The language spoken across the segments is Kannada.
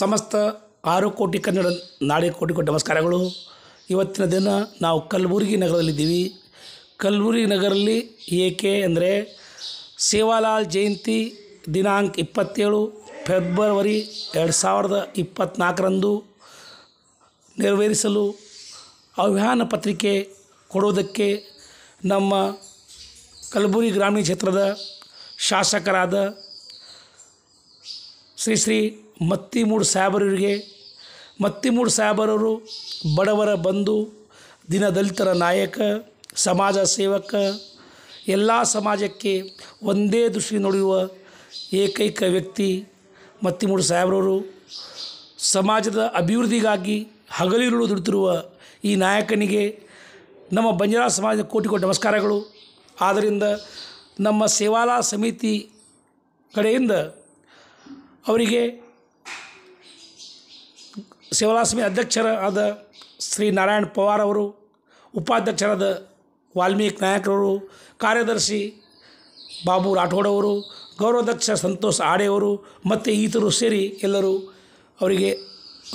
ಸಮಸ್ತ ಆರು ಕೋಟಿ ಕನ್ನಡ ನಾಳೆ ಕೋಟಿ ಕೋಟಿ ನಮಸ್ಕಾರಗಳು ಇವತ್ತಿನ ದಿನ ನಾವು ಕಲಬುರಗಿ ನಗರದಲ್ಲಿದ್ದೀವಿ ಕಲಬುರಗಿ ನಗರದಲ್ಲಿ ಏಕೆ ಅಂದರೆ ಸೇವಾಲಾಲ್ ಜಯಂತಿ ದಿನಾಂಕ ಇಪ್ಪತ್ತೇಳು ಫೆಬ್ರವರಿ ಎರಡು ಸಾವಿರದ ಇಪ್ಪತ್ತ್ನಾಲ್ಕರಂದು ನೆರವೇರಿಸಲು ಅವ್ಯಾನ ಪತ್ರಿಕೆ ಕೊಡುವುದಕ್ಕೆ ನಮ್ಮ ಕಲಬುರಗಿ ಗ್ರಾಮೀಣ ಕ್ಷೇತ್ರದ ಶಾಸಕರಾದ ಶ್ರೀ ಶ್ರೀ ಮತ್ತಿಮೂಡು ಸಾಹೇಬರವರಿಗೆ ಮತ್ತಿಮೂಡು ಸಾಹೇಬರವರು ಬಡವರ ಬಂಧು ದಿನ ದಲಿತರ ನಾಯಕ ಸಮಾಜ ಸೇವಕ ಎಲ್ಲ ಸಮಾಜಕ್ಕೆ ಒಂದೇ ದೃಷ್ಟಿ ನೋಡುವ ಏಕೈಕ ವ್ಯಕ್ತಿ ಮತ್ತಿಮೂಡು ಸಾಹೇಬ್ರವರು ಸಮಾಜದ ಅಭಿವೃದ್ಧಿಗಾಗಿ ಹಗಲಿರುಳು ದುಡಿತಿರುವ ಈ ನಾಯಕನಿಗೆ ನಮ್ಮ ಬಂಜಾರ ಸಮಾಜದ ಕೋಟಿ ಕೋಟಿ ನಮಸ್ಕಾರಗಳು ಆದ್ದರಿಂದ ನಮ್ಮ ಸೇವಾಲಾ ಸಮಿತಿ ಕಡೆಯಿಂದ ಅವರಿಗೆ ಸೇವಾಲಾಸಮಿ ಅಧ್ಯಕ್ಷರಾದ ಶ್ರೀ ನಾರಾಯಣ್ ಪವಾರ್ ಅವರು ಉಪಾಧ್ಯಕ್ಷರಾದ ವಾಲ್ಮೀಕಿ ನಾಯಕರವರು ಕಾರ್ಯದರ್ಶಿ ಬಾಬು ರಾಠೋಡ್ ಅವರು ಗೌರವಾಧ್ಯಕ್ಷ ಸಂತೋಷ್ ಆಡೆಯವರು ಮತ್ತು ಈತರು ಸೇರಿ ಎಲ್ಲರೂ ಅವರಿಗೆ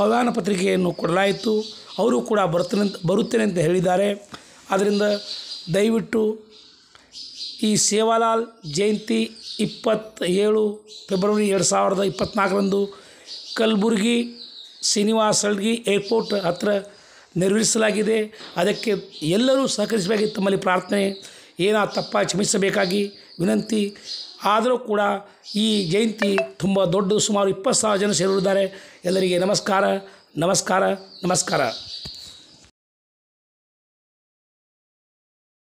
ಅವಧಾನ ಪತ್ರಿಕೆಯನ್ನು ಕೊಡಲಾಯಿತು ಅವರು ಕೂಡ ಬರ್ತೇನೆ ಬರುತ್ತೇನೆ ಅಂತ ಹೇಳಿದ್ದಾರೆ ಆದ್ದರಿಂದ ದಯವಿಟ್ಟು ಈ ಸೇವಾಲಾಲ್ ಜಯಂತಿ ಏಳು ಫೆಬ್ರವರಿ ಎರಡು ಸಾವಿರದ ಇಪ್ಪತ್ತ್ನಾಲ್ಕರಂದು ಕಲಬುರಗಿ ಶ್ರೀನಿವಾಸ ಅಲ್ಗಿ ಏರ್ಪೋರ್ಟ್ ಹತ್ರ ನೆರವೇರಿಸಲಾಗಿದೆ ಅದಕ್ಕೆ ಎಲ್ಲರೂ ಸಹಕರಿಸಬೇಕು ತಮ್ಮಲ್ಲಿ ಪ್ರಾರ್ಥನೆ ಏನೋ ತಪ್ಪ ಕ್ಷಮಿಸಬೇಕಾಗಿ ವಿನಂತಿ ಆದರೂ ಕೂಡ ಈ ಜಯಂತಿ ತುಂಬ ದೊಡ್ಡ ಸುಮಾರು ಇಪ್ಪತ್ತು ಸಾವಿರ ಜನ ಸೇರಿದ್ದಾರೆ ಎಲ್ಲರಿಗೆ ನಮಸ್ಕಾರ ನಮಸ್ಕಾರ ನಮಸ್ಕಾರ